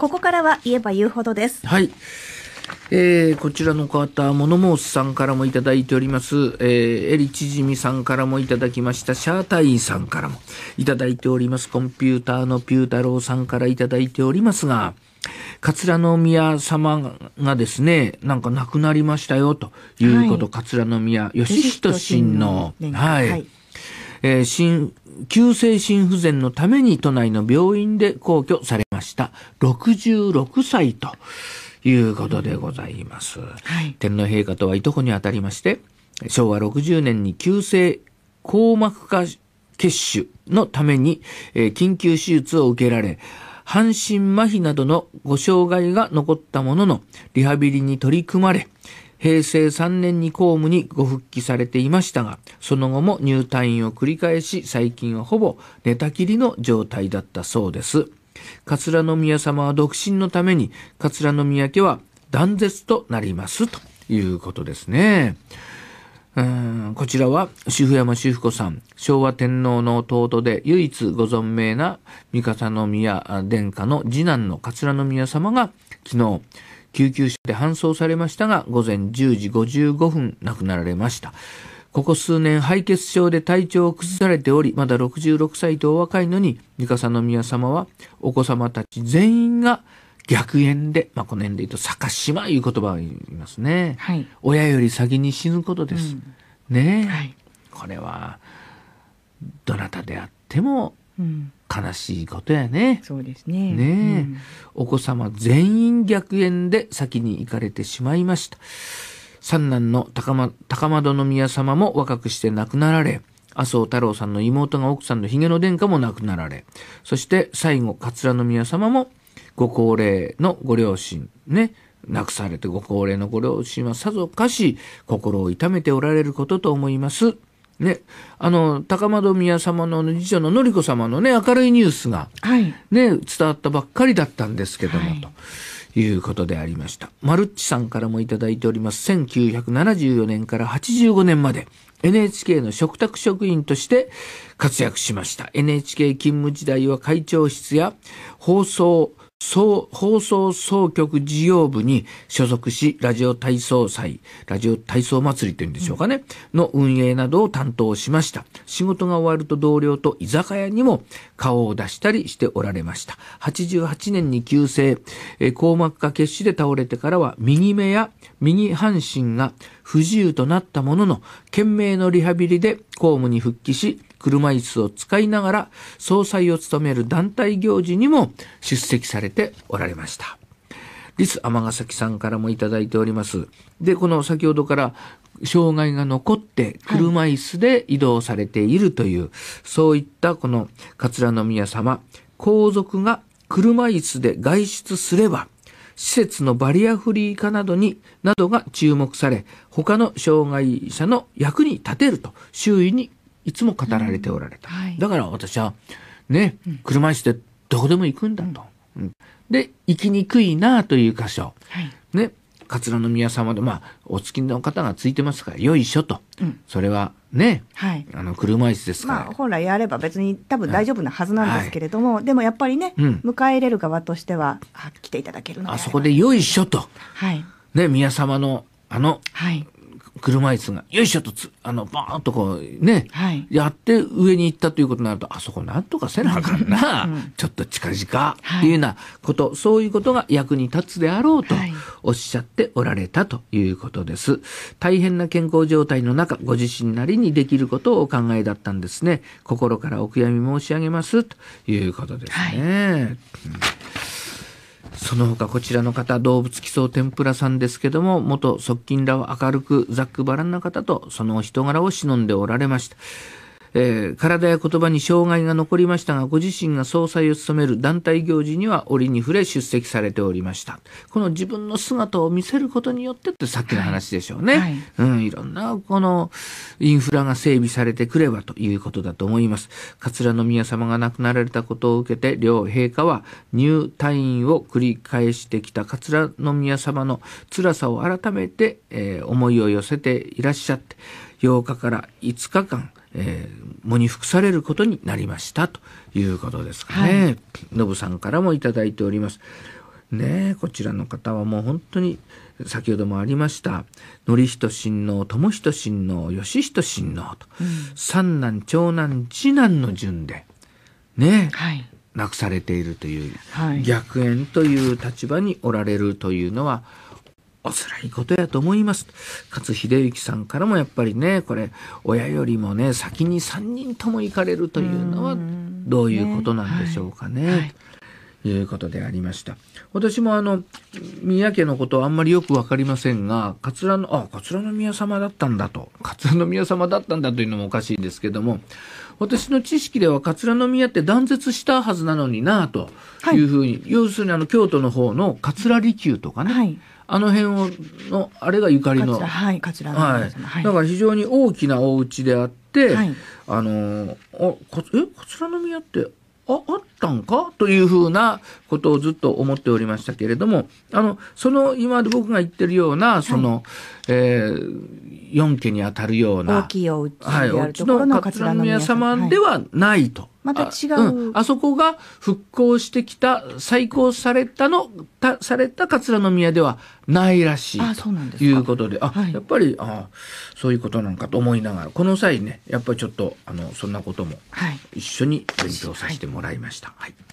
ここからは言えば言うほどです。はい。えー、こちらの方、モノモースさんからもいただいております、えー、エリチヂミさんからもいただきました、シャータイさんからもいただいております、コンピューターのピュー太郎さんからいただいておりますが、桂宮様がですね、なんか亡くなりましたよということ、はい、桂宮義人親王、はい、はい、えー、急性心不全のために都内の病院で皇居されました66歳ということでございます、はい、天皇陛下とはいとこにあたりまして昭和60年に急性硬膜下血腫のために、えー、緊急手術を受けられ半身麻痺などのご障害が残ったもののリハビリに取り組まれ平成3年に公務にご復帰されていましたが、その後も入退院を繰り返し、最近はほぼ寝たきりの状態だったそうです。桂宮様は独身のために、桂宮家は断絶となります。ということですね。こちらは、主婦山主婦子さん、昭和天皇の弟で唯一ご存命な三笠宮殿下の次男の桂宮様が昨日、救急車で搬送されましたが、午前10時55分亡くなられました。ここ数年、敗血症で体調を崩されており、まだ66歳とお若いのに、三笠宮様は、お子様たち全員が逆縁で、まあ、この縁で言うと、坂島いう言葉を言いますね。はい、親より先に死ぬことです。うん、ね、はい、これは、どなたであっても、悲しいことやね。うん、そうですね。ね、うん、お子様全員逆縁で先に行かれてしまいました。三男の高,、ま、高窓宮様も若くして亡くなられ、麻生太郎さんの妹が奥さんの髭の殿下も亡くなられ、そして最後、桂宮様もご高齢のご両親、ね、亡くされてご高齢のご両親はさぞかし心を痛めておられることと思います。ね、あの、高窓宮様の次女ののり子様のね、明るいニュースが、はい、ね、伝わったばっかりだったんですけども、はい、と。いうことでありました。マルッチさんからもいただいております。1974年から85年まで NHK の嘱託職員として活躍しました。NHK 勤務時代は会長室や放送放送総局事業部に所属し、ラジオ体操祭、ラジオ体操祭りというんでしょうかね、うん、の運営などを担当しました。仕事が終わると同僚と居酒屋にも顔を出したりしておられました。88年に急性、硬膜下血腫で倒れてからは、右目や右半身が不自由となったものの、懸命のリハビリで公務に復帰し、車椅子を使いながら総裁を務める団体行事にも出席されておられました。リスヶ崎さんからもいただいております。で、この先ほどから障害が残って車椅子で移動されているという、はい、そういったこの桂宮様、皇族が車椅子で外出すれば施設のバリアフリー化などに、などが注目され、他の障害者の役に立てると、周囲にいつも語られておられた。うんはい、だから私は、ね、車椅子でどこでも行くんだと。うん、で、行きにくいなという箇所。はい、ね、桂宮様で、まあ、お付きの方がついてますから、よいしょと。うん、それは、ね、はい、あの車椅子ですから、まあ、本来やれば別に多分大丈夫なはずなんですけれども、はい、でもやっぱりね、うん、迎え入れる側としては来ていただけるのであそこでよいしょと、はいね、宮様のあの、はい、車椅子が、よいしょとつ、あの、バーンとこう、ね、はい、やって上に行ったということになると、あそこなんとかせなあかんな、うん、ちょっと近々、っていうようなこと、はい、そういうことが役に立つであろうと、おっしゃっておられたということです。はい、大変な健康状態の中、ご自身なりにできることをお考えだったんですね。心からお悔やみ申し上げます、ということですね。うんその他こちらの方動物奇想天ぷらさんですけども元側近らを明るくざっくばらんな方とそのお人柄を忍んでおられました。えー、体や言葉に障害が残りましたが、ご自身が総裁を務める団体行事には折に触れ出席されておりました。この自分の姿を見せることによってってさっきの話でしょうね。はい、うん、いろんなこのインフラが整備されてくればということだと思います。桂宮様が亡くなられたことを受けて、両陛下は入退院を繰り返してきた桂宮様の辛さを改めて、えー、思いを寄せていらっしゃって、8日から5日間、えー、喪に服されることになりましたということですかね。ノ、は、ブ、い、さんからもいただいております。ねこちらの方はもう本当に先ほどもありました典仁親王友仁親王義仁親王と、うん、三男長男次男の順でね、はい、亡くされているという、はい、逆縁という立場におられるというのはお辛いことやと思います。勝秀幸さんからもやっぱりね、これ、親よりもね、先に3人とも行かれるというのは、どういうことなんでしょうかね。ということでありました。私もあの、宮家のことはあんまりよくわかりませんが、桂の、あ、桂の宮様だったんだと、桂の宮様だったんだというのもおかしいんですけども、私の知識では桂の宮って断絶したはずなのになというふうに、はい、要するにあの、京都の方の桂離宮とかね、はい、あの辺をのあれがゆかりのはい桂の、はい、だから非常に大きなお家であって、はい、あのあこえの宮ってああったんかというふうなことをずっと思っておりましたけれどもあのその今まで僕が言ってるようなその、はい、えー、4家にあたるような大きいお家であるところの、はい、の桂宮様ではないと。また違うあうん、あそこが復興してきた再興されたのたされた桂宮ではないらしいということであ、はい、やっぱりあそういうことなのかと思いながらこの際ねやっぱりちょっとあのそんなことも一緒に勉強させてもらいました。はい、はい